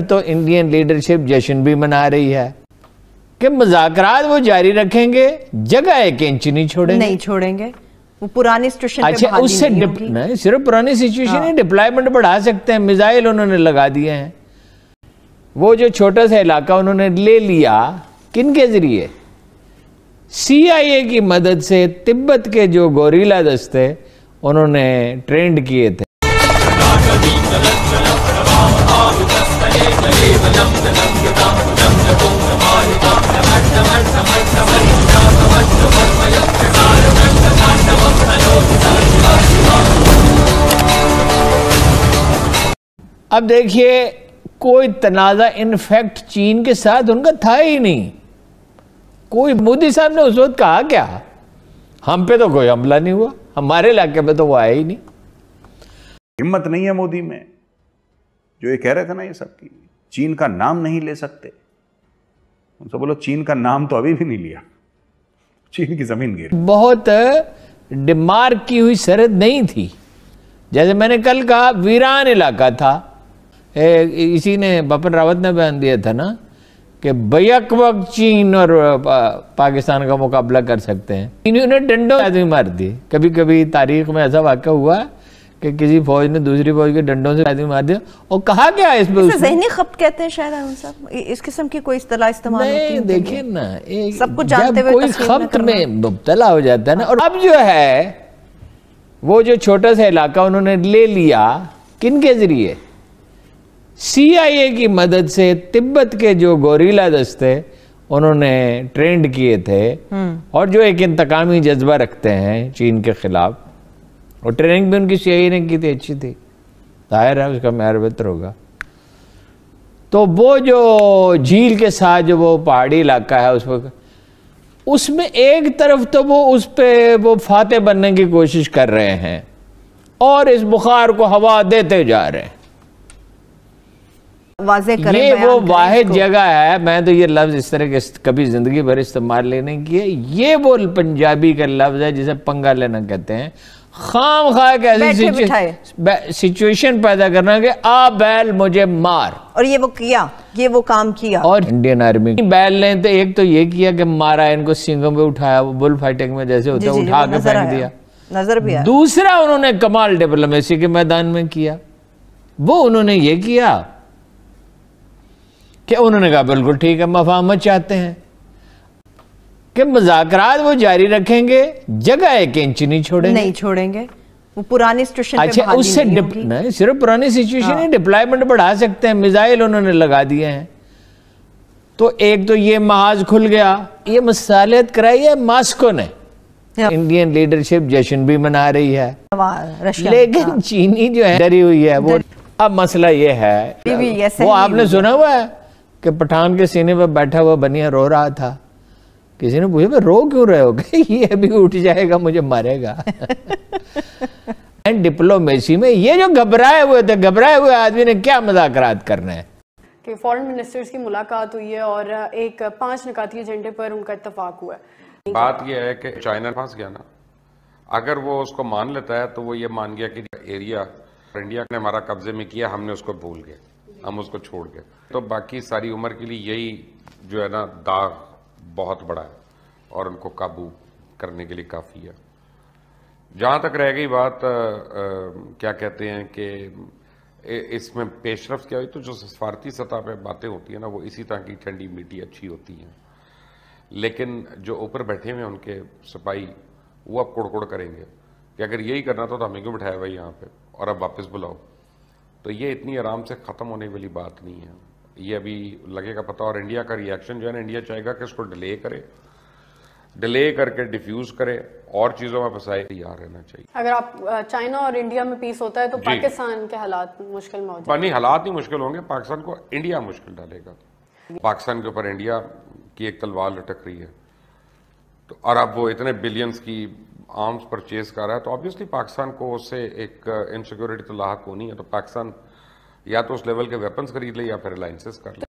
तो Indian leadership जश्न भी मना रही है कि मुजाकर वो जारी रखेंगे जगह एक इंच नहीं छोड़ेंगे नहीं छोड़ेंगे वो पुरानी सिचुएशन अच्छा उससे नहीं, नहीं सिर्फ पुरानी सिचुएशन हाँ। ही डिप्लॉयमेंट बढ़ा सकते हैं मिसाइल उन्होंने लगा दिए हैं वो जो छोटा सा इलाका उन्होंने ले लिया किन के जरिए सीआईए की मदद से तिब्बत के जो गोरीला दस्ते उन्होंने ट्रेंड किए थे अब देखिए कोई तनाज़ा इनफैक्ट चीन के साथ उनका था ही नहीं कोई मोदी साहब ने उस वक्त कहा क्या हम पे तो कोई हमला नहीं हुआ हमारे इलाके में तो वो आया ही नहीं हिम्मत नहीं है मोदी में जो ये कह रहे थे ना ये सब की चीन का नाम नहीं ले सकते उनसे बोलो चीन का नाम तो अभी भी नहीं लिया चीन की जमीन गिर बहुत डिमार्क की हुई सरहद नहीं थी जैसे मैंने कल कहा वीरान इलाका था ए, इसी ने बपन रावत ने बयान दिया था ना कि बैक वक्त चीन और पा, पाकिस्तान का मुकाबला कर सकते हैं इन्होंने डंडों आदमी मार दिए कभी कभी तारीख में ऐसा वाक्य हुआ कि किसी फौज ने दूसरी फौज के डंडों से आदमी मार दिया और कहा क्या इस पर जहनी कहते हैं शायद इस किस्म की कोई इस्तेमाल देखिए ना जानते हुए खपत में मुबतला हो जाता है ना और अब जो है वो जो छोटा सा इलाका उन्होंने ले लिया किन के जरिए सीआईए की मदद से तिब्बत के जो गोरीला दस्ते उन्होंने ट्रेंड किए थे हम्म। और जो एक इंतकामी जज्बा रखते हैं चीन के खिलाफ वो ट्रेनिंग भी उनकी सीआईए ने की थी अच्छी थी जाहिर है उसका मेहर बेहतर होगा तो वो जो झील के साथ जो वो पहाड़ी इलाका है उस पर उसमें एक तरफ तो वो उस पर वो फाते बनने की कोशिश कर रहे हैं और इस बुखार को हवा देते जा रहे हैं वाजे करें ये वो वाहिद जगह है मैं तो ये लफ्ज़ इस तरह के कभी ज़िंदगी भर इस्तेमाल लेने की है ये वो पंजाबी का लफ्ज़ है जिसे पंगा लेना कहते हैं खाम खा के ऐसी सिचुएशन पैदा करना कि आ बैल मुझे मार और ये वो किया ये वो काम किया और इंडियन आर्मी बैल ने तो एक तो ये किया कि मारा इनको सिंगों पे उठाया वो बुल फाइटिंग में जैसे होता है उठा के फेंक दिया नजर भी दूसरा उन्होंने कमाल डिप्लोमेसी के मैदान में किया वो उन्होंने ये किया कि उन्होंने कहा बिल्कुल ठीक है मफामत चाहते हैं कि मुजाकरात वो जारी रखेंगे जगह एक इंच नहीं छोड़ेंगे नहीं छोड़ेंगे वो पुरानी सिचुएशन अच्छा उससे नहीं, सिर्फ पुरानी सिचुएशन ही डिप्लॉयमेंट हाँ। बढ़ा सकते हैं मिजाइल उन्होंने लगा दिए हैं तो एक तो ये महाज खुल गया ये मसालियत कराई है मास्को ने इंडियन हाँ। लीडरशिप जश्न भी मना रही है लेकिन हाँ। चीनी जो है डरी हुई है वो अब मसला ये है वो आपने सुना हुआ है कि पठान के सीने पर बैठा हुआ बनिया रो रहा था किसी ने पूछा रो क्यों रहे हो गए ये भी उठ जाएगा मुझे मारेगा एंड डिप्लोमेसी में ये जो घबराए हुए थे घबराए हुए आदमी ने क्या मजाकरात करना है कि फॉरेन मिनिस्टर्स की मुलाकात हुई है और एक पांच निकाती एजेंडे पर उनका इतफाक हुआ है बात यह है कि चाइना फंस गया ना अगर वो उसको मान लेता है तो वो ये मान गया कि एरिया इंडिया ने हमारा कब्जे में किया हमने उसको भूल गया हम उसको छोड़ के तो बाकी सारी उम्र के लिए यही जो है ना दाग बहुत बड़ा है और उनको काबू करने के लिए काफ़ी है जहाँ तक रह गई बात आ, आ, क्या कहते हैं कि इसमें पेशरफ क्या हुई तो जो सफारती सतह पर बातें होती हैं ना वो इसी तरह की ठंडी मीठी अच्छी होती हैं लेकिन जो ऊपर बैठे हुए हैं उनके सिपाही वो अब कुड़कुड़ करेंगे कि अगर यही करना था तो हमें क्यों बिठाया भाई यहाँ पे और अब वापस बुलाओ तो ये इतनी आराम से ख़त्म होने वाली बात नहीं है ये अभी लगेगा पता और इंडिया का रिएक्शन जो है ना इंडिया चाहेगा कि इसको डिले करे डिले करके डिफ्यूज करे और चीजों में फंसाए तैयार रहना चाहिए अगर आप चाइना और इंडिया में पीस होता है तो पाकिस्तान के हालात मुश्किल में नहीं हालात ही मुश्किल होंगे पाकिस्तान को इंडिया मुश्किल डालेगा पाकिस्तान के ऊपर इंडिया की एक तलवार लटक रही है तो और अब वो इतने बिलियंस की आर्म्स परचेज कर रहा है तो ऑब्वियसली पाकिस्तान को उससे एक इनसिक्योरिटी uh, तो लाक होनी है तो पाकिस्तान या तो उस लेवल के वेपन्स खरीद ले या फिर अलाइंसेस कर ले